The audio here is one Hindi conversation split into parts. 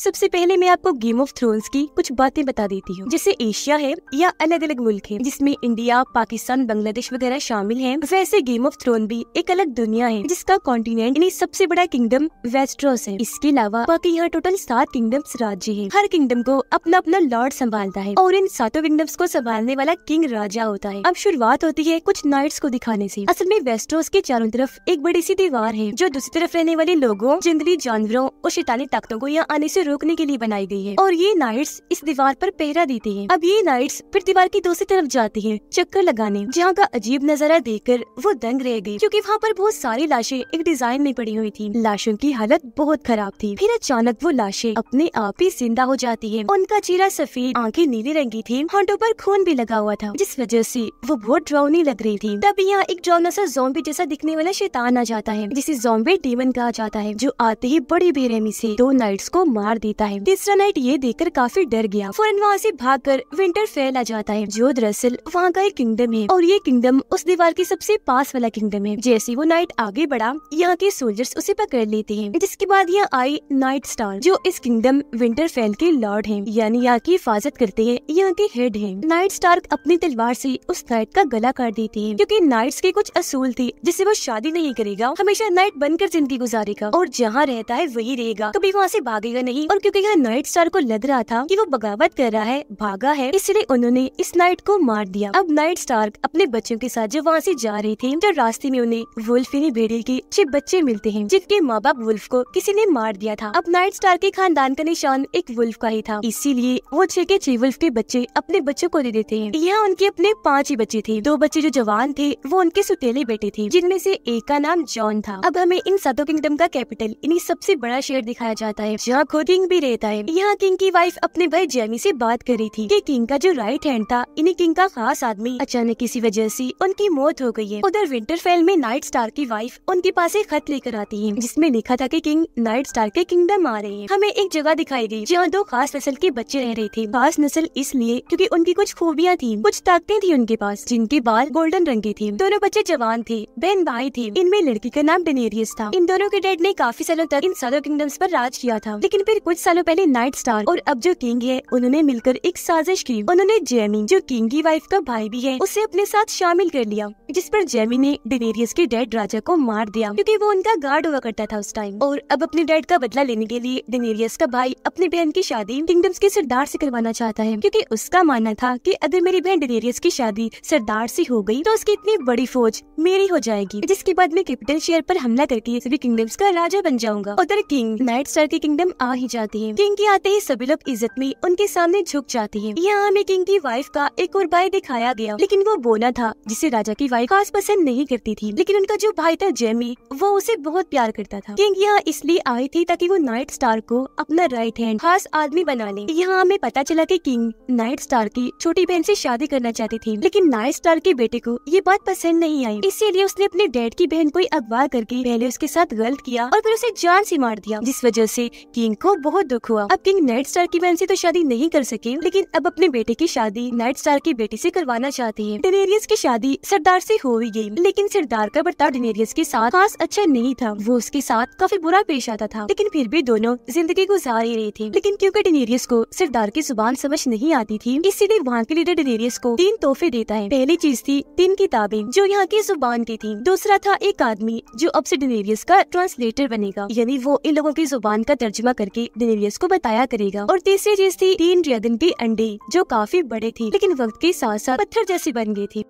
सबसे पहले मैं आपको गेम ऑफ थ्रोन्स की कुछ बातें बता देती हूँ जैसे एशिया है या अलग अलग मुल्क है जिसमें इंडिया पाकिस्तान बांग्लादेश वगैरह शामिल हैं वैसे गेम ऑफ थ्रोन भी एक अलग दुनिया है जिसका कॉन्टिनेंट यानी सबसे बड़ा किंगडम वेस्ट्रोस है इसके अलावा बाकी यहाँ टोटल सात किंगडम राज्य है हर किंगडम को अपना अपना लॉर्ड संभालता है और इन सातों किंगडम्स को संभालने वाला किंग राजा होता है अब शुरुआत होती है कुछ नाइट्स को दिखाने ऐसी असल में वेस्ट्रोस के चारों तरफ एक बड़ी सी दीवार है जो दूसरी तरफ रहने वाले लोगों जंगली जानवरों और शैतानी ताकतों को यहाँ आने ऐसी रोकने के लिए बनाई गई है और ये नाइट्स इस दीवार पर पहरा देती हैं अब ये नाइट्स फिर दीवार की दूसरी तरफ जाती हैं चक्कर लगाने जहाँ का अजीब नजारा देखकर वो दंग रह गई क्योंकि वहाँ पर बहुत सारी लाशें एक डिजाइन में पड़ी हुई थी लाशों की हालत बहुत खराब थी फिर अचानक वो लाशें अपने आप ही जिंदा हो जाती है उनका चेहरा सफेद आंखें नीले रंग की थी होंठों पर खून भी लगा हुआ था जिस वजह से वो बहुत ड्रावनी लग रही थी तभी यहाँ एक ड्रावना सा जोम्बी जैसा दिखने वाला शैतान आ जाता है जिसे जोम्बे डेमन कहा जाता है जो आते ही बड़ी बेरहमी से दो नाइट्स को मार मार देता है तीसरा नाइट ये देखकर काफी डर गया फौरन वहाँ से कर विंटर फेल आ जाता है जो दरअसल वहाँ का एक किंगडम है और ये किंगडम उस दीवार के सबसे पास वाला किंगडम है जैसे वो नाइट आगे बढ़ा यहाँ के सोल्जर्स उसे पकड़ लेते हैं जिसके बाद यहाँ आई नाइट स्टार जो इस किंगडम विंटर फेल के लॉर्ड है यानी यहाँ की हिफाजत करते हैं यहाँ के हेड है नाइट स्टार अपनी तलवार ऐसी उस नाइट का गला काट देते हैं क्यूँकी नाइट्स के कुछ असूल थे जिससे वो शादी नहीं करेगा हमेशा नाइट बनकर जिंदगी गुजारेगा और जहाँ रहता है वही रहेगा कभी वहाँ से भागेगा नहीं नहीं और क्योंकि यह नाइट स्टार को लग रहा था कि वो बगावत कर रहा है भागा है इसलिए उन्होंने इस नाइट को मार दिया अब नाइट स्टार अपने बच्चों के साथ जब वहाँ ऐसी जा रही थी तो रास्ते में उन्हें वुल्फिनी भेड़िए के छह बच्चे मिलते हैं जिनके माँ बाप वुल्फ को किसी ने मार दिया था अब नाइट स्टार के खानदान का निशान एक वुल्फ का ही था इसीलिए वो छह के छह वुल्फ के बच्चे अपने बच्चों को दे देते हैं यहाँ उनके अपने पाँच ही बच्चे थे दो बच्चे जो जवान थे वो उनके सुतेले बेटे थे जिनमें से एक का नाम जॉन था अब हमें इन सातों किंगडम का कैपिटल इन्हीं सबसे बड़ा शहर दिखाया जाता है जहाँ खुद किंग भी रहता है यहाँ किंग की वाइफ अपने भाई जेमी से बात करी थी कि किंग का जो राइट हैंड था इन्हें किंग का खास आदमी अचानक किसी वजह से उनकी मौत हो गई है उधर विंटरफेल में नाइट स्टार की वाइफ उनके पास एक खत लेकर आती है जिसमे लिखा था की कि किंग नाइट स्टार के किंगडम आ रहे हैं हमें एक जगह दिखाई गयी जहाँ दो खास नस्ल के बच्चे रह रहे थे खास नस्ल इसलिए क्यूँकी उनकी कुछ खूबियाँ थी कुछ ताकतें थी उनके पास जिनके बाल गोल्डन रंग के थे दोनों बच्चे जवान थे बहन भाई थे इनमें लड़की का नाम डेनेरियस था इन दोनों के डैड ने काफी सालों तक इन सदर किंगडम्स पर राज किया था लेकिन फिर से कुछ सालों पहले नाइट स्टार और अब जो किंग है उन्होंने मिलकर एक साजिश की उन्होंने जेमी जो किंग की वाइफ का भाई भी है उसे अपने साथ शामिल कर लिया जिस पर जेमी ने डेनेरियस के डेड राजा को मार दिया क्योंकि वो उनका गार्ड हुआ करता था उस टाइम और अब अपने डेड का बदला लेने के लिए डेनेरियस का भाई अपनी बहन की शादी किंगडम्स के सरदार ऐसी करवाना चाहता है क्यूँकी उसका मानना था की अगर मेरी बहन डेनेरियस की शादी सरदार ऐसी हो गयी तो उसकी इतनी बड़ी फौज मेरी हो जाएगी जिसके बाद में कैपिटल शेयर आरोप हमला करके सभी किंगडम्स का राजा बन जाऊंगा उधर किंग नाइट स्टार की किंगडम आ ही जाती है किंग के आते ही सभी लोग इज्जत में उनके सामने झुक जाती है यहाँ हमें किंग की वाइफ का एक और भाई दिखाया गया लेकिन वो बोना था जिसे राजा की वाइफ खास पसंद नहीं करती थी लेकिन उनका जो भाई था जेमी वो उसे बहुत प्यार करता था किंग यहाँ इसलिए आई थी ताकि वो नाइट स्टार को अपना राइट हैंड खास आदमी बना ले यहाँ हमें पता चला की किंग नाइट स्टार की छोटी बहन ऐसी शादी करना चाहती थी लेकिन नाइट स्टार के बेटे को ये बात पसंद नहीं आई इसीलिए उसने अपने डैड की बहन को अगवा करके पहले उसके साथ गलत किया और फिर उसे जान से मार दिया जिस वजह से किंग को बहुत दुख हुआ अब किंग नाइट स्टार की बहन से तो शादी नहीं कर सके लेकिन अब अपने बेटे की शादी नाइट स्टार की बेटी से करवाना चाहती है डेनेरियस की शादी सरदार से हो ही गई लेकिन सरदार का बर्ताव डेनेरियस के साथ खास अच्छा नहीं था वो उसके साथ काफी बुरा पेश आता था लेकिन फिर भी दोनों जिंदगी गुजार ही रहे थे लेकिन क्यूँकी डेनेरियस को सरदार की जुबान समझ नहीं आती थी इसीलिए वहाँ के लीडर डेनेरियस को तीन तोहफे देता है पहली चीज थी तीन किताबें जो यहाँ की जुबान की थी दूसरा था एक आदमी जो अब से डेनेरियस का ट्रांसलेटर बनेगा यानी वो इन लोगों की जुबान का तर्जमा करके डिलीवियस को बताया करेगा और तीसरी चीज थी तीन ड्रैगन के अंडे जो काफी बड़े थे लेकिन वक्त के साथ साथ पत्थर जैसी बन गई थी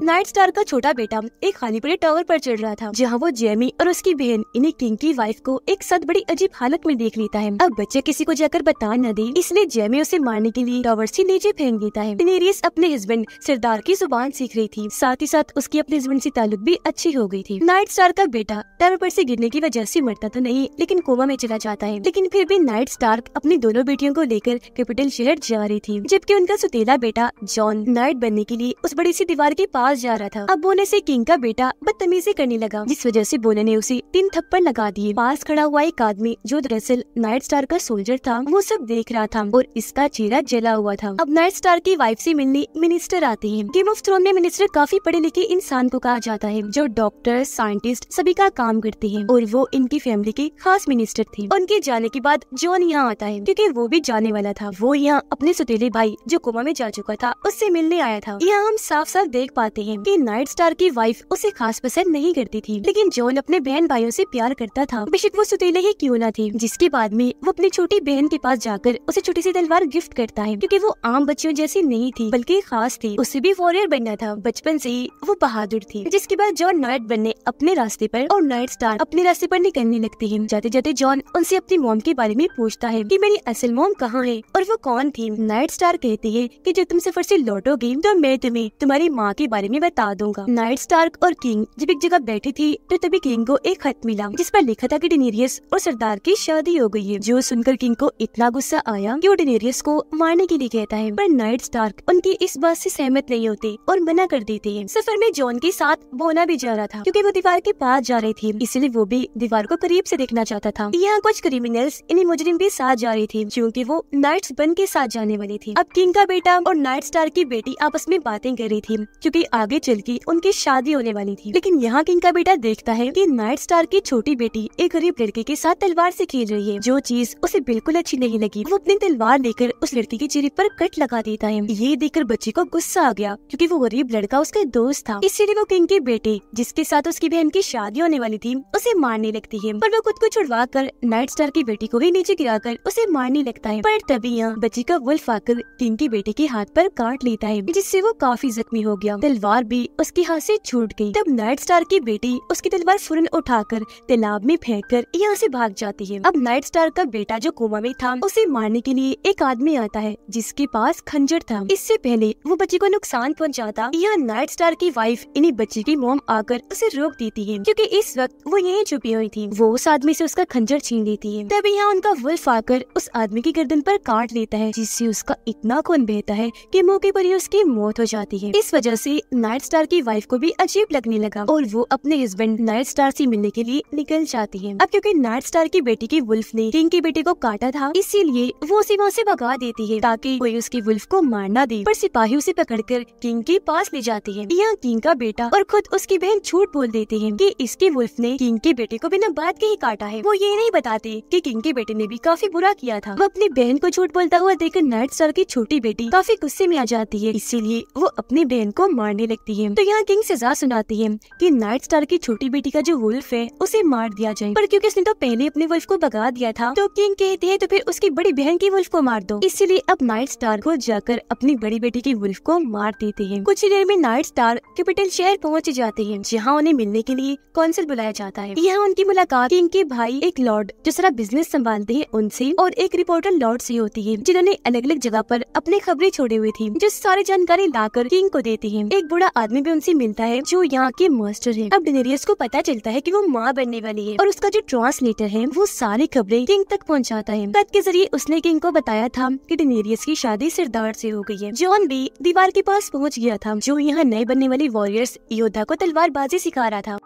नाइट स्टार का छोटा बेटा एक पड़े टावर पर चढ़ रहा था जहाँ वो जेमी और उसकी बहन इन्हें किंग की वाइफ को एक साथ बड़ी अजीब हालत में देख लेता है अब बच्चे किसी को जाकर बता न दे इसलिए जेमी उसे मारने के लिए टावर से नीचे फेंक देता है अपने हस्बैंड सरदार की जुबान सीख रही थी साथ ही साथ उसकी अपने हस्बैंड ऐसी ताल्लुक भी अच्छी हो गयी थी नाइट स्टार का बेटा टावर आरोप ऐसी गिरने की वजह ऐसी मरता तो नहीं लेकिन कोमा में चला जाता है लेकिन फिर भी नाइट स्टार अपनी दोनों बेटियों को लेकर कैपिटल शहर जा रही थी जबकि उनका सुतेला बेटा जॉन नाइट बनने के लिए उस बड़ी सी दीवार के पास पास जा रहा था अब बोने से किंग का बेटा बदतमीजी करने लगा जिस वजह से बोने ने उसे तीन थप्पड़ लगा दिए पास खड़ा हुआ एक आदमी जो दरअसल नाइट स्टार का सोल्जर था वो सब देख रहा था और इसका चेहरा जला हुआ था अब नाइट स्टार की वाइफ ऐसी मिलने मिनिस्टर आते हैं गेम ऑफ थ्रोन में मिनिस्टर काफी पढ़े लिखे इंसान को कहा जाता है जो डॉक्टर साइंटिस्ट सभी का काम करते हैं और वो इनकी फैमिली के खास मिनिस्टर थे उनके जाने के बाद जॉन यहाँ आता है क्योंकि वो भी जाने वाला था वो यहाँ अपने सुतेले भाई जो कोमा में जा चुका था उससे मिलने आया था यहाँ हम साफ साफ देख पाते होते हैं कि नाइट स्टार की वाइफ उसे खास पसंद नहीं करती थी लेकिन जॉन अपने बहन भाइयों से प्यार करता था बेशक वो सुतीले ही क्यों ना थे जिसके बाद में वो अपनी छोटी बहन के पास जाकर उसे छोटी सी तलवार गिफ्ट करता है क्योंकि वो आम बच्चों जैसी नहीं थी बल्कि खास थी उसे भी वॉरियर बनना था बचपन से ही वो बहादुर थी जिसके बाद जॉन नाइट बनने अपने रास्ते पर और नाइट स्टार अपने रास्ते पर निकलने लगती है जाते जाते जॉन उनसे अपनी मोम के बारे में पूछता है की मेरी असल मोम कहाँ है और वो कौन थी नाइट स्टार कहती है की जब तुम सफर ऐसी लौटोगी तो मैं तुम्हें तुम्हारी माँ के बारे बारे में बता दूंगा नाइट स्टार्क और किंग जब एक जगह बैठी थी तो तभी किंग को एक खत मिला जिस पर लिखा था कि डिनेरियस और सरदार की शादी हो गई है जो सुनकर किंग को इतना गुस्सा आया कि वो डिनेरियस को मारने के लिए कहता है पर नाइट स्टार्क उनकी इस बात से सहमत नहीं होती और मना कर देती है सफर में जॉन के साथ बोना भी जा रहा था क्योंकि वो दीवार के पास जा रही थी इसलिए वो भी दीवार को करीब से देखना चाहता था यहाँ कुछ क्रिमिनल्स इन्हें मुजरिम भी साथ जा रही थी क्योंकि वो नाइट्स बन के साथ जाने वाली थी अब किंग का बेटा और नाइट स्टार की बेटी आपस में बातें कर रही थी क्योंकि आगे चल के उनकी शादी होने वाली थी लेकिन यहाँ किंग का बेटा देखता है कि नाइट स्टार की छोटी बेटी एक गरीब लड़के के साथ तलवार से खेल रही है जो चीज उसे बिल्कुल अच्छी नहीं लगी वो अपनी तलवार लेकर उस लड़की के चेहरे पर कट लगा देता है ये देखकर बच्चे को गुस्सा आ गया क्योंकि वो गरीब लड़का उसका दोस्त था इसलिए वो किंग के बेटे जिसके साथ उसकी बहन की शादी होने वाली थी उसे मारने लगती है पर वो खुद को छुड़वा कर नाइट स्टार की बेटी को भी नीचे गिरा कर उसे मारने लगता है पर तभी यहाँ बच्ची का वुल्फ आकर किंग के बेटे के हाथ पर काट लेता है जिससे वो काफी जख्मी हो गया तलवार तलवार भी उसके हाथ से छूट गई तब नाइट स्टार की बेटी उसकी तलवार फुरन उठाकर तालाब में फेंक कर यहाँ से भाग जाती है अब नाइट स्टार का बेटा जो कोमा में था उसे मारने के लिए एक आदमी आता है जिसके पास खंजर था इससे पहले वो बच्चे को नुकसान पहुँचाता यहाँ नाइट स्टार की वाइफ इन्हीं बच्चे की मोम आकर उसे रोक देती है क्यूँकी इस वक्त वो यही छुपी हुई थी वो उस आदमी ऐसी उसका खंजर छीन लेती है तभी यहाँ उनका वुल्फ आकर उस आदमी की गर्दन पर काट लेता है जिससे उसका इतना खून बहता है कि मौके पर ही उसकी मौत हो जाती है इस वजह से नाइट स्टार की वाइफ को भी अजीब लगने लगा और वो अपने हस्बैंड नाइट स्टार से मिलने के लिए निकल जाती है अब क्योंकि नाइट स्टार की बेटी की वुल्फ ने किंग की बेटे को काटा था इसीलिए वो उसे वहाँ से भगा देती है ताकि कोई उसकी वुल्फ को मारना दे पर सिपाही उसे पकड़कर किंग के पास ले जाती है यहाँ किंग का बेटा और खुद उसकी बहन झूठ बोल देती है की इसकी वुल्फ ने किंग के बेटे को बिना बात के ही काटा है वो ये नहीं बताते की किंग के बेटे ने भी काफी बुरा किया था वो अपनी बहन को झूठ बोलता हुआ देखकर नाइट स्टार की छोटी बेटी काफी गुस्से में आ जाती है इसीलिए वो अपनी बहन को मार करने लगती है तो यहाँ किंग सजा सुनाती है कि नाइट स्टार की छोटी बेटी का जो वुल्फ है उसे मार दिया जाए पर क्योंकि उसने तो पहले अपने वुल्फ को भगा दिया था तो किंग कहती है तो फिर उसकी बड़ी बहन की वुल्फ को मार दो इसीलिए अब नाइट स्टार को जाकर अपनी बड़ी बेटी की वुल्फ को मार देती है कुछ ही देर में नाइट स्टार कैपिटल शहर पहुँच जाते हैं जहाँ उन्हें मिलने के लिए कौंसिल बुलाया जाता है यहाँ उनकी मुलाकात किंग के भाई एक लॉर्ड जो सारा बिजनेस संभालते हैं उनसे और एक रिपोर्टर लॉर्ड से होती है जिन्होंने अलग अलग जगह पर अपनी खबरें छोड़े हुए थी जो सारी जानकारी लाकर किंग को देती है एक एक बुरा आदमी भी उनसे मिलता है जो यहाँ के मास्टर है अब डिनेरियस को पता चलता है की वो माँ बनने वाली है और उसका जो ट्रांसलेटर है वो सारी खबरें किंग तक पहुँचाता है कद के जरिए उसने किंग को बताया था की डिनेरियस की शादी सिरदार ऐसी हो गई है जॉन भी दीवार के पास पहुँच गया था जो यहाँ नए बनने वाले वॉरियर्स योद्धा को तलवारबाजी सिखा रहा था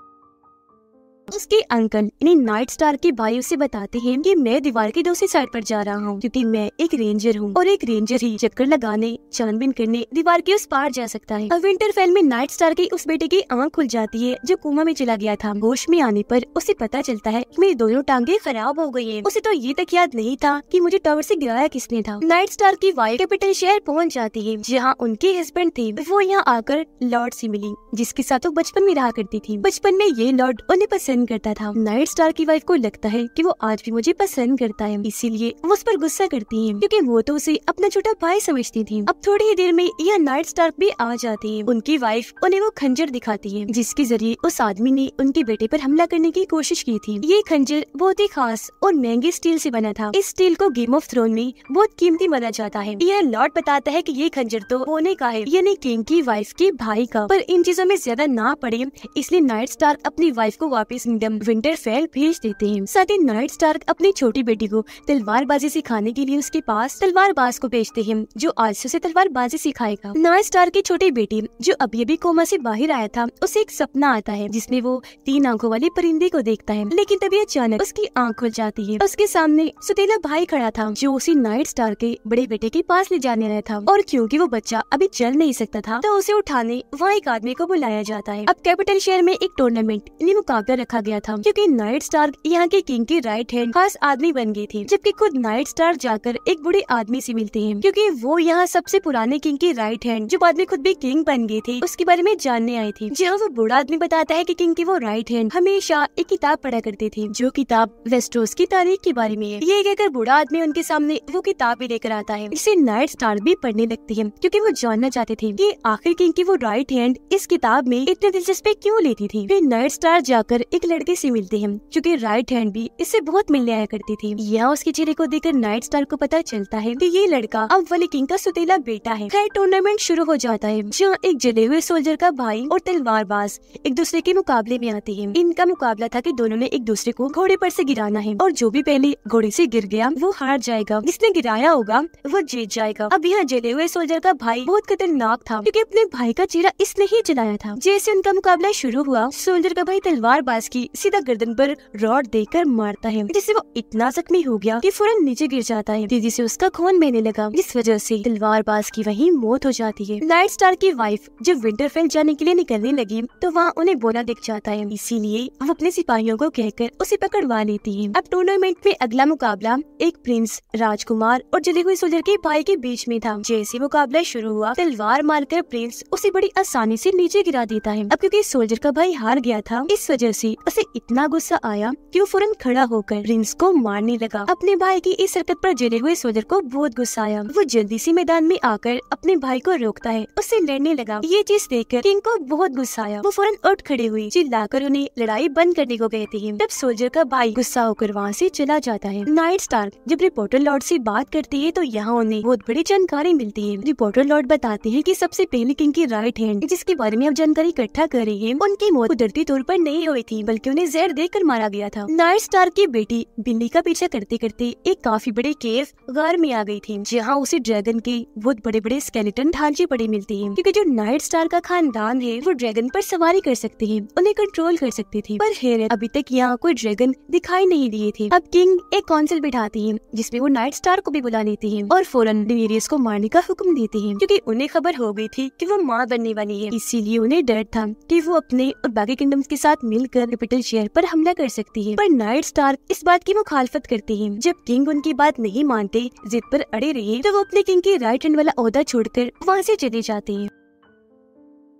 उसके अंकल इन्हें नाइट स्टार के भाइयों से बताते हैं कि मैं दीवार के दूसरी साइड पर जा रहा हूँ क्योंकि मैं एक रेंजर हूँ और एक रेंजर ही चक्कर लगाने छानबीन करने दीवार के उस पार जा सकता है और फेल में नाइट स्टार के उस बेटे की आँख खुल जाती है जो कुमा में चला गया था होश में आने पर उसे पता चलता है की मेरी दोनों टांगे खराब हो गयी है उसे तो ये तक याद नहीं था की मुझे टावर ऐसी गिराया किसने था नाइट स्टार की वाइफ कैपिटल शहर पहुँच जाती है जहाँ उनके हस्बैंड थे वो यहाँ आकर लॉर्ड ऐसी मिली जिसके साथ वो बचपन में रहा करती थी बचपन में ये लॉर्ड उन्हें पसंद पसंद करता था नाइट स्टार की वाइफ को लगता है कि वो आज भी मुझे पसंद करता है इसीलिए वो उस पर गुस्सा करती है क्योंकि वो तो उसे अपना छोटा भाई समझती थी अब थोड़ी ही देर में यह नाइट स्टार भी आ जाती है उनकी वाइफ उन्हें वो खंजर दिखाती है जिसके जरिए उस आदमी ने उनके बेटे पर हमला करने की कोशिश की थी ये खंजर बहुत ही खास और महंगे स्टील से बना था इस स्टील को गेम ऑफ थ्रोन में बहुत कीमती माना जाता है यह लॉर्ड बताता है कि ये खंजर तो होने का है यानी किंग की वाइफ के भाई का पर इन चीजों में ज्यादा ना पड़े इसलिए नाइट स्टार अपनी वाइफ को वापस किंगडम फेल भेज देते हैं साथ ही नाइट स्टार्क अपनी छोटी बेटी को तलवारबाजी सिखाने के लिए उसके पास तलवारबाज को भेजते हैं जो आलसू से तलवारबाजी सिखाएगा नाइट स्टार की छोटी बेटी जो अभी अभी कोमा से बाहर आया था उसे एक सपना आता है जिसमे वो तीन आंखों वाले परिंदे को देखता है लेकिन तभी अचानक उसकी आँख खुल जाती है उसके सामने सुतेला भाई खड़ा था जो उसी नाइट स्टार के बड़े बेटे के पास ले जाने रहा था और क्योंकि वो बच्चा अभी चल नहीं सकता था तो उसे उठाने वहाँ एक आदमी को बुलाया जाता है अब कैपिटल शहर में एक टूर्नामेंट इन्हें मुकाबला रखा गया था क्योंकि नाइट स्टार यहाँ के किंग की राइट हैंड खास आदमी बन गई थी जबकि खुद नाइट स्टार जाकर एक बुढ़े आदमी से मिलती है क्योंकि वो यहाँ सबसे पुराने किंग की राइट हैंड जो बाद में खुद भी किंग बन गई थी उसके बारे में जानने आई थी जहाँ वो बुरा आदमी बताता है की किंग की वो राइट हैंड हमेशा एक किताब पढ़ा करती थी जो किताब वेस्टोस की तारीख के बारे में है ये कहकर बुरा आदमी उनके सामने वो किताब भी लेकर आता है इसे नाइट स्टार भी पढ़ने लगती है क्यूँकी वो जानना चाहते थे की आखिर किंग की वो राइट हैंड इस किताब में इतने दिलचस्पी क्यूँ लेती थी फिर नाइट स्टार जाकर एक लड़के से मिलती है क्योंकि राइट हैंड भी इससे बहुत मिलने आया करती थी यह उसके चेहरे को देखकर नाइट स्टार को पता चलता है कि ये लड़का अब वाली किंग का सुतेला बेटा है खैर टूर्नामेंट शुरू हो जाता है जहाँ एक जले हुए सोल्जर का भाई और तलवारबाज एक दूसरे के मुकाबले में आते हैं इनका मुकाबला था की दोनों ने एक दूसरे को घोड़े पर ऐसी गिराना है और जो भी पहले घोड़े ऐसी गिर गया वो हार जाएगा जिसने गिराया होगा वो जीत जाएगा अब यह जले हुए सोल्जर का भाई बहुत खतरनाक था क्यूँकी अपने भाई का चेहरा इसने ही चलाया था जैसे उनका मुकाबला शुरू हुआ सोल्जर का भाई तलवार की सीधा गर्दन पर रॉड देकर मारता है जिससे वो इतना जख्मी हो गया कि फौरन नीचे गिर जाता है तेजी से उसका खून बहने लगा जिस वजह से तलवार बाज की वही मौत हो जाती है नाइट स्टार की वाइफ जब विंटरफेल जाने के लिए निकलने लगी तो वहाँ उन्हें बोला दिख जाता है इसीलिए वो अपने सिपाहियों को कहकर उसे पकड़वा लेती है अब टूर्नामेंट में अगला मुकाबला एक प्रिंस राजकुमार और जले हुए सोल्जर के भाई के बीच में था जैसे मुकाबला शुरू हुआ तलवार मारकर प्रिंस उसे बड़ी आसानी से नीचे गिरा देता है अब क्योंकि सोल्जर का भाई हार गया था इस वजह से उसे इतना गुस्सा आया कि वो फौरन खड़ा होकर रिंस को मारने लगा अपने भाई की इस हरकत पर जले हुए सोल्जर को बहुत गुस्सा आया वो जल्दी से मैदान में आकर अपने भाई को रोकता है उससे लड़ने लगा ये चीज कर किंग को बहुत गुस्सा आया वो फौरन उठ खड़े हुई चिल्लाकर उन्हें लड़ाई बंद करने को कहते हैं तब सोल्जर का भाई गुस्सा होकर वहाँ से चला जाता है नाइट स्टार जब रिपोर्टर लॉर्ड से बात करती है तो यहाँ उन्हें बहुत बड़ी जानकारी मिलती है रिपोर्टर लॉर्ड बताते हैं कि सबसे पहले किंग की राइट हैंड जिसके बारे में अब जानकारी इकट्ठा कर रही है उनकी मौत कुदरती तौर पर नहीं हुई थी बल्कि उन्हें जहर देकर मारा गया था नाइट स्टार की बेटी बिल्ली का पीछा करते करते एक काफी बड़े केव गार में आ गई थी जहाँ उसे ड्रैगन के बहुत बड़े बड़े स्केलेटन ढांचे पड़े मिलते हैं क्योंकि जो नाइट स्टार का खानदान है वो ड्रैगन पर सवारी कर सकते हैं उन्हें कंट्रोल कर सकते थे पर हेरत अभी तक यहाँ कोई ड्रैगन दिखाई नहीं दिए थे अब किंग एक काउंसिल बिठाती है जिसमे वो नाइट स्टार को भी बुला लेती है और फौरन डेरियस को मारने का हुक्म देते हैं क्योंकि उन्हें खबर हो गई थी कि वो माँ बनने वाली है इसीलिए उन्हें डर था कि वो अपने और बाकी किंगडम्स के साथ मिलकर कैपिटल शेयर पर हमला कर सकती है पर नाइट स्टार इस बात की मुखालफत करते हैं जब किंग उनकी बात नहीं मानते जिद पर अड़े रहे तो वो अपने किंग के राइट हैंड वाला अहदा छोड़कर वहाँ से चले जाते हैं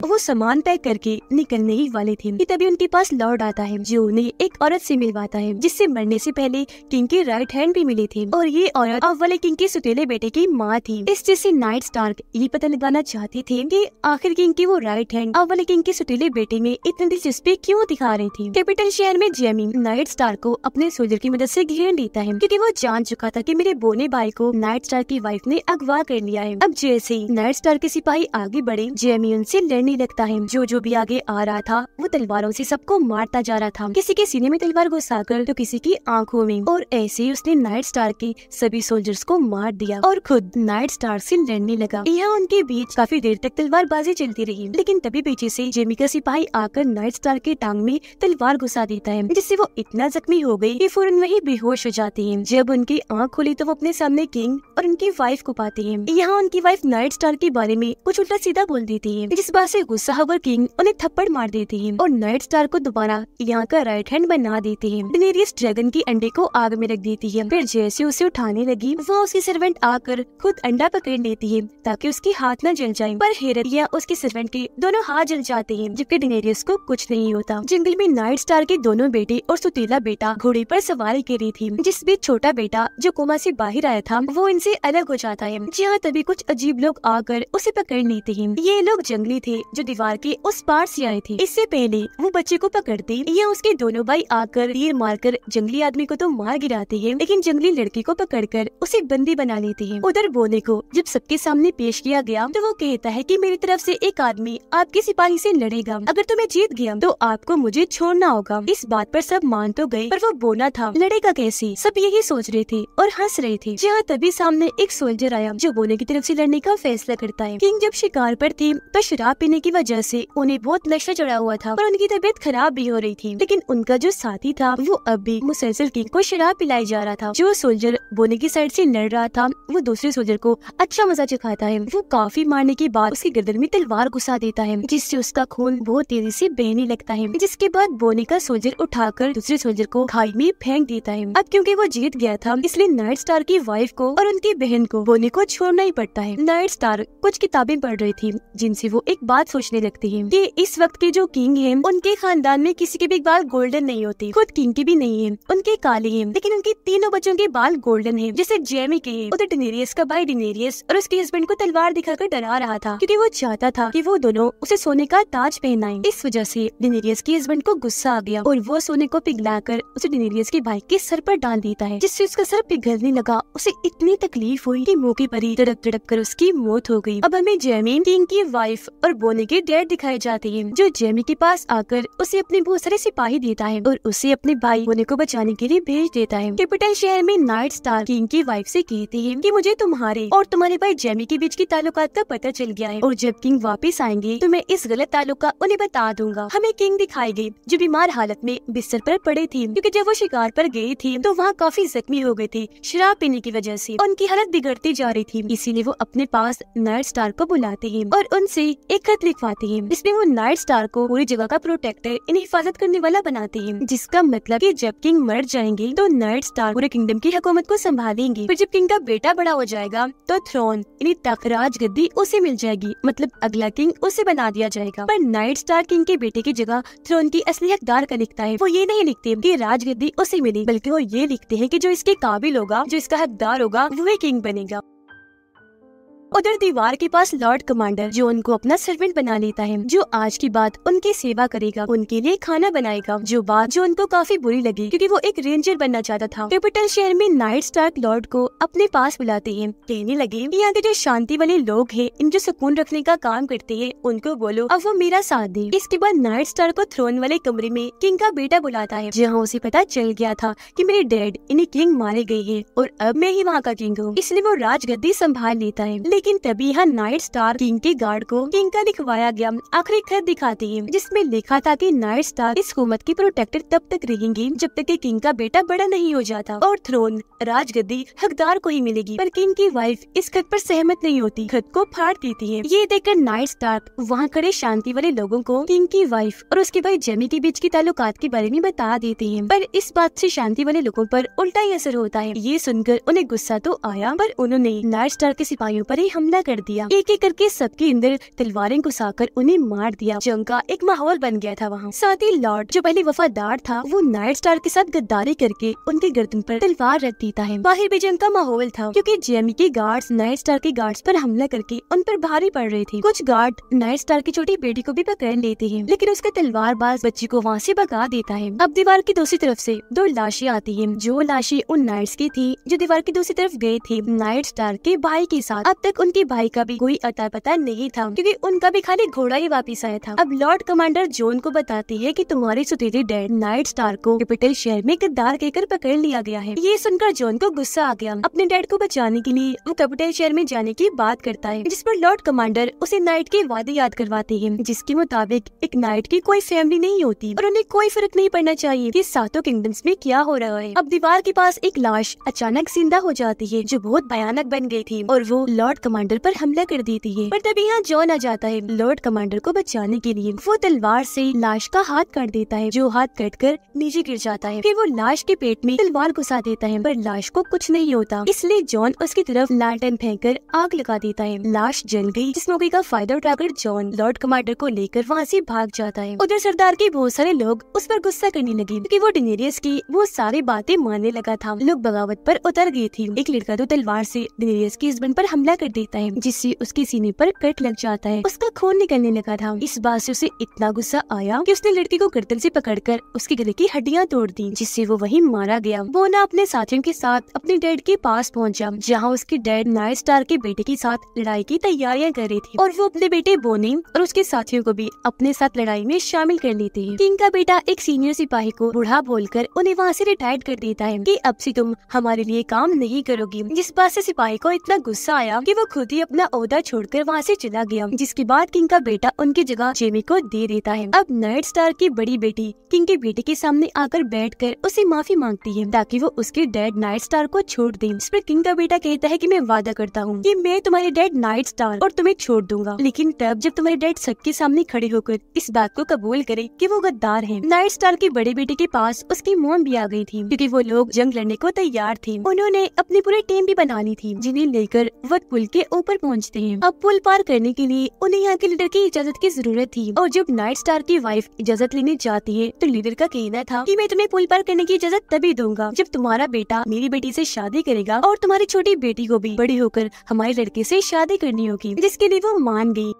वो सामान पैक करके निकलने ही वाले थे कि तभी उनके पास लॉर्ड आता है जो उन्हें एक औरत से मिलवाता है जिससे मरने से पहले किंग के राइट हैंड भी मिले थे और ये औरत अब वाले किंग के सुतेले बेटे की माँ थी इस चीज ऐसी नाइट स्टार्क ये पता लगाना चाहते थे की आखिर किंग की वो राइट हैंड अब वाले किंग के सुतेले बेटे में इतनी दिलचस्पी क्यूँ दिखा रही थी कैपिटल शहर में जेमी नाइट स्टार को अपने सोल्जर की मदद ऐसी घेर लेता है क्यूँकी वो जान चुका था की मेरे बोने भाई को नाइट स्टार की वाइफ ने अगवा कर लिया है अब जैसे ही नाइट स्टार के सिपाही आगे बढ़े जेमी उनसे लड़ने रोने लगता है जो जो भी आगे आ रहा था वो तलवारों से सबको मारता जा रहा था किसी के सीने में तलवार घुसा कर तो किसी की आंखों में और ऐसे ही उसने नाइट स्टार के सभी सोल्जर्स को मार दिया और खुद नाइट स्टार से लड़ने लगा यह उनके बीच काफी देर तक तलवारबाजी चलती रही लेकिन तभी पीछे से जेमी का सिपाही आकर नाइट स्टार के टांग में तलवार घुसा देता है जिससे वो इतना जख्मी हो गयी की फौरन वही बेहोश हो जाती है जब उनकी आँख खुली तो वो अपने सामने किंग और उनकी वाइफ को पाते हैं यहाँ उनकी वाइफ नाइट स्टार के बारे में कुछ उल्टा सीधा बोल देती है जिस बात से से गुस्सा होकर किंग उन्हें थप्पड़ मार देते हैं और नाइट स्टार को दोबारा यहाँ का राइट हैंड बना देते हैं डिनेरियस ड्रैगन की अंडे को आग में रख देती है फिर जैसे उसे उठाने लगी वो उसकी सर्वेंट आकर खुद अंडा पकड़ लेती है ताकि उसके हाथ न जल जाए पर हेरत या उसके सर्वेंट के दोनों हाथ जल जाते हैं जबकि डिनेरियस को कुछ नहीं होता जंगल में नाइट स्टार के दोनों बेटे और सुतीला बेटा घोड़े पर सवारी कर रही थी जिस बीच छोटा बेटा जो कोमा से बाहर आया था वो इनसे अलग हो जाता है जहाँ तभी कुछ अजीब लोग आकर उसे पकड़ लेते हैं ये लोग जंगली थे जो दीवार के उस पार से आए थे इससे पहले वो बच्चे को पकड़ते या उसके दोनों भाई आकर तीर मारकर जंगली आदमी को तो मार गिराते हैं लेकिन जंगली लड़की को पकड़कर उसे बंदी बना लेते हैं उधर बोले को जब सबके सामने पेश किया गया तो वो कहता है की मेरी तरफ ऐसी एक आदमी आपके सिपाही ऐसी लड़ेगा अगर तुम्हें तो जीत गया तो आपको मुझे छोड़ना होगा इस बात पर सब मान तो गए पर वो बोना था लड़ेगा कैसे सब यही सोच रहे थे और हंस रहे थे जहाँ तभी सामने एक सोल्जर आया जो बोने की तरफ ऐसी लड़ने का फैसला करता है किंग जब शिकार पर थे तो शराब पीने की वजह से उन्हें बहुत नशा चढ़ा हुआ था और उनकी तबीयत खराब भी हो रही थी लेकिन उनका जो साथी था वो अब भी मुसलसल किंग को शराब पिलाई जा रहा था जो सोल्जर बोने की साइड से लड़ रहा था वो दूसरे सोल्जर को अच्छा मजा चखाता है वो काफी मारने के बाद उसकी गर्दन में तलवार घुसा देता है जिससे उसका खून बहुत तेजी ऐसी बहने लगता है जिसके बाद बोने का सोल्जर उठाकर दूसरे सोल्जर को खाई में फेंक देता है अब क्यूँकी वो जीत गया था इसलिए नाइट स्टार की वाइफ को और उनकी बहन को बोने को छोड़ना ही पड़ता है नाइट स्टार कुछ किताबें पढ़ रही थी जिनसे वो एक बात सोचने लगती है कि इस वक्त के जो किंग है उनके खानदान में किसी के भी बाल गोल्डन नहीं होते खुद किंग के भी नहीं है उनके काले है लेकिन उनके तीनों बच्चों के बाल गोल्डन है जैसे जेमी के उधर डिनेरियस का भाई डिनेरियस और उसके हस्बैंड को तलवार दिखाकर डरा रहा था क्यूँकी वो चाहता था की वो दोनों उसे सोने का ताज पहनाए इस वजह ऐसी डिनेरियस के हस्बैंड को गुस्सा आ गया और वो सोने को कर उसे डिनेरियस के भाई के सर आरोप डाल देता है जिससे उसका सर पिघलने लगा उसे इतनी तकलीफ हुई की मौके पर ही तड़प तड़प कर उसकी मौत हो गयी अब हमें जेमी किंग की वाइफ और होने की डेट दिखाई जाती है जो जेमी के पास आकर उसे अपने बहुत सारे सिपाही देता है और उसे अपने भाई होने को बचाने के लिए भेज देता है कैपिटल शहर में नाइट स्टार किंग की वाइफ ऐसी कहती है की मुझे तुम्हारे और तुम्हारे भाई जेमी के बीच के तालुकात का पता चल गया है और जब किंग वापिस आएंगे तो मैं इस गलत तालुका का उन्हें बता दूंगा हमें किंग दिखाई गयी जो बीमार हालत में बिस्तर आरोप पड़े थी क्यूँकी जब वो शिकार आरोप गयी थी तो वहाँ काफी जख्मी हो गयी थी शराब पीने की वजह ऐसी उनकी हालत बिगड़ती जा रही थी इसीलिए वो अपने पास नाइट स्टार को बुलाते हैं और उनसे एक हिफाजत लिखवाती है इसमें वो नाइट स्टार को पूरी जगह का प्रोटेक्टर इन हिफाजत करने वाला बनाती है जिसका मतलब की जब किंग मर जाएंगे तो नाइट स्टार पूरे किंगडम की हुकूमत को संभालेंगे फिर जब किंग का बेटा बड़ा हो जाएगा तो थ्रोन यानी तखराज गद्दी उसे मिल जाएगी मतलब अगला किंग उसे बना दिया जाएगा पर नाइट स्टार किंग के बेटे की जगह थ्रोन की असली हकदार का लिखता है वो ये नहीं लिखते कि राजगद्दी उसे मिली बल्कि वो ये लिखते हैं कि जो इसके काबिल होगा जो इसका हकदार होगा वो किंग बनेगा उधर दीवार के पास लॉर्ड कमांडर जो उनको अपना सर्वेंट बना लेता है जो आज की बात उनकी सेवा करेगा उनके लिए खाना बनाएगा जो बात जो उनको काफी बुरी लगी क्योंकि वो एक रेंजर बनना चाहता था कैपिटल शहर में नाइट स्टार्क लॉर्ड को अपने पास बुलाते हैं कहने लगे यहाँ के जो शांति वाले लोग है इनको सुकून रखने का काम करते हैं उनको बोलो अब वो मेरा साथ दे इसके बाद नाइट स्टार को थ्रोन वाले कमरे में किंग का बेटा बुलाता है जहाँ उसे पता चल गया था की मेरे डैड इन्हें किंग मारे गए है और अब मैं ही वहाँ का किंग हूँ इसलिए वो राजगद्दी संभाल लेता है लेकिन तभी यहाँ नाइट स्टार किंग के गार्ड को किंग का दिखवाया गया आखिरी खत दिखाती है जिसमे लिखा था की नाइट स्टार इस हुकूमत की प्रोटेक्टर तब तक रहेंगी जब तक की किंग का बेटा बड़ा नहीं हो जाता और थ्रोन राजगद्दी हकदार को ही मिलेगी पर किंग की वाइफ इस खत पर सहमत नहीं होती खत को फाड़ देती है ये देखकर नाइट स्टार वहाँ खड़े शांति वाले लोगो को किंग की वाइफ और उसके भाई जेमी के बीच के तालुकात के बारे में बता देती है पर इस बात से शांति वाले लोगों पर उल्टा ही असर होता है ये सुनकर उन्हें गुस्सा तो आया पर उन्होंने नाइट स्टार के सिपाहियों पर ही हमला कर दिया एक एक करके सबके अंदर तलवारें घुसाकर उन्हें मार दिया जंग का एक माहौल बन गया था वहाँ साथ ही लॉर्ड जो पहले वफादार था वो नाइट स्टार के साथ गद्दारी करके उनके गर्दन पर तलवार रख देता है बाहर भी जंग का माहौल था क्योंकि जेमी के गार्ड्स नाइट स्टार के गार्ड्स पर हमला करके उन पर भारी पड़ रहे थे कुछ गार्ड नाइट स्टार की छोटी बेटी को भी पकड़ लेते हैं लेकिन उसका तलवार बाज बच्ची को वहाँ ऐसी भगा देता है अब दीवार की दूसरी तरफ ऐसी दो लाशें आती है जो लाशें उन नाइट्स की थी जो दीवार की दूसरी तरफ गए थे नाइट स्टार के भाई के साथ अब तक उनके भाई का भी कोई अता पता नहीं था क्योंकि उनका भी खाली घोड़ा ही वापिस आया था अब लॉर्ड कमांडर जोन को बताती है कि तुम्हारे सुतेरे डेड नाइट स्टार को कैपिटल शहर में गद्दार कहकर पकड़ लिया गया है ये सुनकर जोन को गुस्सा आ गया अपने डैड को बचाने के लिए वो कैपिटल शहर में जाने की बात करता है जिस पर लॉर्ड कमांडर उसे नाइट के वादे याद करवाते हैं जिसके मुताबिक एक नाइट की कोई फैमिली नहीं होती और उन्हें कोई फर्क नहीं पड़ना चाहिए कि सातों किंगडम्स में क्या हो रहा है अब दीवार के पास एक लाश अचानक जिंदा हो जाती है जो बहुत भयानक बन गई थी और वो लॉर्ड कमांडर पर हमला कर देती है पर तभी यहाँ जॉन आ जाता है लॉर्ड कमांडर को बचाने के लिए वो तलवार से लाश का हाथ काट देता है जो हाथ कट कर नीचे गिर जाता है फिर वो लाश के पेट में तलवार घुसा देता है पर लाश को कुछ नहीं होता इसलिए जॉन उसकी तरफ लालटेन फेंक कर आग लगा देता है लाश जल गई जिस मौके का फायदा उठाकर जॉन लॉर्ड कमांडर को लेकर वहाँ से भाग जाता है उधर सरदार के बहुत सारे लोग उस पर गुस्सा करने लगे क्योंकि वो डिनेरियस की वो सारी बातें मानने लगा था लोग बगावत पर उतर गए थे एक लड़का तो तलवार से डिनेरियस के हस्बैंड पर हमला कर देता है जिससे उसके सीने पर कट लग जाता है उसका खून निकलने लगा था इस बात से उसे इतना गुस्सा आया कि उसने लड़की को गर्दन से पकड़कर उसके गले की हड्डियां तोड़ दी जिससे वो वहीं मारा गया बोना अपने साथियों के साथ अपने डैड के पास पहुंचा जहां उसके डैड नाइट स्टार के बेटे के साथ लड़ाई की तैयारियां कर रही थी और वो अपने बेटे बोने और उसके साथियों को भी अपने साथ लड़ाई में शामिल कर लेते हैं किंग का बेटा एक सीनियर सिपाही को बूढ़ा बोलकर उन्हें वहाँ ऐसी रिटायर कर देता है की अब से तुम हमारे लिए काम नहीं करोगी जिस बात ऐसी सिपाही को इतना गुस्सा आया की वो खुद ही अपना अहदा छोड़कर वहाँ से चला गया जिसके बाद किंग का बेटा उनकी जगह जेमी को दे देता है अब नाइट स्टार की बड़ी बेटी किंग के बेटे के सामने आकर कर उसे माफी मांगती है ताकि वो उसके डैड नाइट स्टार को छोड़ दे इस पर किंग का बेटा कहता है की मैं वादा करता हूँ की मैं तुम्हारे डैड नाइट स्टार और तुम्हें छोड़ दूंगा लेकिन तब जब तुम्हारे डैड सबके सामने खड़े होकर इस बात को कबूल करे की वो गद्दार है नाइट स्टार के बड़े बेटे के पास उसकी मोम भी आ गई थी क्यूँकी वो लोग जंग लड़ने को तैयार थे उन्होंने अपनी पूरी टीम भी बना ली थी जिन्हें लेकर वह पुल के ऊपर पहुंचते हैं अब पुल पार करने के लिए उन्हें यहाँ के लीडर की इजाजत की जरूरत थी और जब नाइट स्टार की वाइफ इजाजत लेने जाती है तो लीडर का कहना था की मैं तुम्हें पुल पार करने की इजाजत तभी दूंगा जब तुम्हारा बेटा मेरी बेटी ऐसी शादी करेगा और तुम्हारी छोटी बेटी को भी बड़ी होकर हमारे लड़के ऐसी शादी करनी होगी जिसके लिए वो मान गयी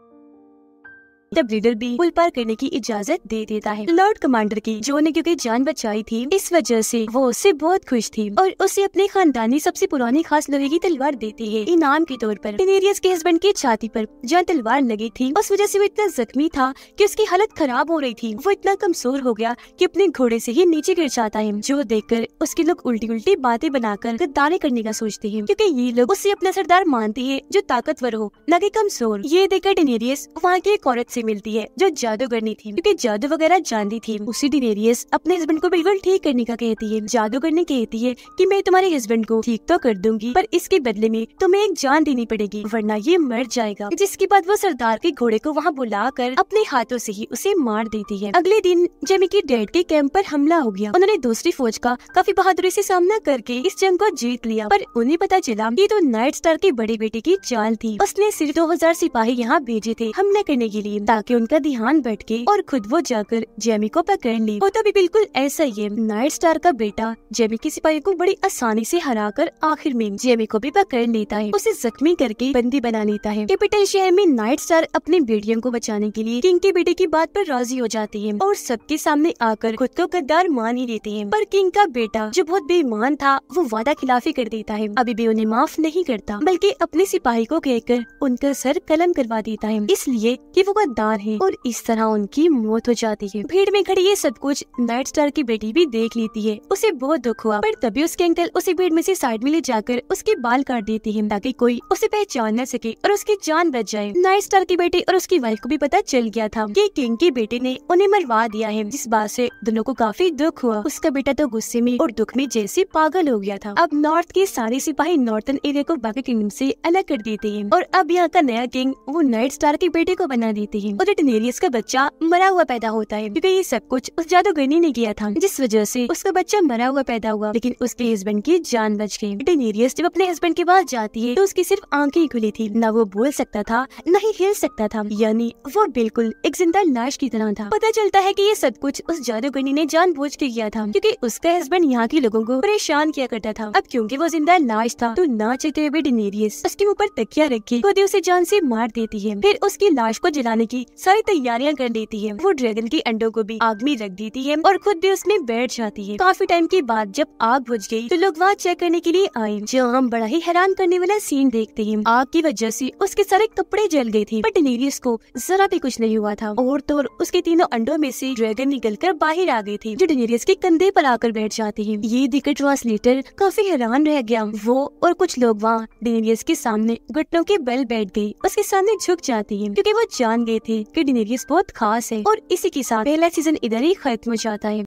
द ब्रीडर भी पुल पार करने की इजाजत दे देता है लॉर्ड कमांडर की जो ने क्योंकि जान बचाई थी इस वजह ऐसी वो उससे बहुत खुश थी और उसे अपने खानदानी सबसे पुरानी खास लोहे की तलवार देती है इनाम के तौर पर डिनेरियस के हस्बैंड की छाती पर जहाँ तलवार लगी थी उस वजह से वो इतना जख्मी था कि उसकी हालत खराब हो रही थी वो इतना कमजोर हो गया कि अपने घोड़े से ही नीचे गिर जाता है जो देखकर उसके लोग उल्टी उल्टी बातें बनाकर गद्दारे करने का सोचते हैं क्योंकि ये लोग उससे अपना सरदार मानते हैं जो ताकतवर हो न कि कमजोर ये देखकर डेनेरियस वहाँ की एक औरत से से मिलती है जो जादूगरनी थी क्योंकि जादू वगैरह जानती थी उसी डिनेरियस अपने हस्बैंड को बिल्कुल ठीक करने का कहती है जादूगरनी कहती है की मैं तुम्हारे हस्बैंड को ठीक तो कर दूंगी पर इसके बदले में तुम्हें एक जान देनी पड़ेगी वरना ये मर जाएगा जिसके बाद वो सरदार के घोड़े को वहाँ बुला कर अपने हाथों से ही उसे मार देती है अगले दिन जेमी की डेड के कैंप पर हमला हो गया उन्होंने दूसरी फौज का काफी बहादुरी से सामना करके इस जंग को जीत लिया पर उन्हें पता चला ये तो नाइट स्टार के बड़े बेटे की चाल थी उसने सिर्फ दो हजार सिपाही यहाँ भेजे थे हमला करने के लिए ताकि उनका ध्यान भटके और खुद वो जाकर जेमी को पकड़ ले तो भी बिल्कुल ऐसा ही नाइट स्टार का बेटा जेमी के सिपाही को बड़ी आसानी से कर आखिर में जेमी को भी पकड़ लेता है उसे जख्मी करके बंदी बना लेता है कैपिटल शहर में नाइट स्टार अपने बेटियों को बचाने के लिए किंग के बेटे की बात पर राजी हो जाती है और सबके सामने आकर खुद को गद्दार मान ही लेते हैं पर किंग का बेटा जो बहुत बेईमान था वो वादा खिलाफी कर देता है अभी भी उन्हें माफ नहीं करता बल्कि अपने सिपाही को कहकर उनका सर कलम करवा देता है इसलिए की वो गद्दार जिम्मेदार हैं और इस तरह उनकी मौत हो जाती है भीड़ में खड़ी ये सब कुछ नाइट स्टार की बेटी भी देख लेती है उसे बहुत दुख हुआ पर तभी उसके अंकल उसी भीड़ में से साइड में ले जाकर उसके बाल काट देती है ताकि कोई उसे पहचान न सके और उसकी जान बच जाए नाइट स्टार की बेटी और उसकी वाइफ को भी पता चल गया था की किंग की बेटी ने उन्हें मरवा दिया है जिस बात ऐसी दोनों को काफी दुख हुआ उसका बेटा तो गुस्से में और दुख में जैसे पागल हो गया था अब नॉर्थ के सारे सिपाही नॉर्थन एरिया को बाकी किंगडम से अलग कर देते हैं और अब यहाँ का नया किंग वो नाइट स्टार की बेटे को बना देते हैं थी और डेटनेरियस का बच्चा मरा हुआ पैदा होता है क्योंकि ये सब कुछ उस जादूगरनी ने किया था जिस वजह से उसका बच्चा मरा हुआ पैदा हुआ लेकिन उसके हस्बैंड की जान बच गई डिनेरियस जब अपने हस्बैंड के पास जाती है तो उसकी सिर्फ आंखें खुली थी न वो बोल सकता था न ही हिल सकता था यानी वो बिल्कुल एक जिंदा लाश की तरह था पता चलता है की ये सब कुछ उस जादूगरनी ने बोझ के किया था क्यूँकी उसका हस्बैंड यहाँ के लोगों को परेशान किया करता था अब क्यूँकी वो जिंदा लाश था तो ना चाहते हुए डेनेरियस उसके ऊपर तकिया रखी खुद उसे जान से मार देती है फिर उसकी लाश को जलाने की की सारी तैयारियां कर देती है वो ड्रैगन के अंडों को भी आग में रख देती है और खुद भी उसमें बैठ जाती है काफी टाइम के बाद जब आग बुझ गई तो लोग वहाँ चेक करने के लिए आए जो हम बड़ा ही हैरान करने वाला सीन देखते हैं आग की वजह से उसके सारे कपड़े जल गए थे बट डेनेरियस को जरा भी कुछ नहीं हुआ था और तो उसके तीनों अंडों में से ड्रैगन निकल कर बाहर आ गई थी जो डेनेरियस के कंधे पर आकर बैठ जाती है ये देखकर ट्रांसलेटर काफी हैरान रह गया वो और कुछ लोग वहाँ डेनेरियस के सामने घुटनों के बल बैठ गयी उसके सामने झुक जाती है क्यूँकी वो जान गए थे थी कि डिनेरियस बहुत खास है और इसी के साथ पहला सीजन इधर ही खत्म हो जाता है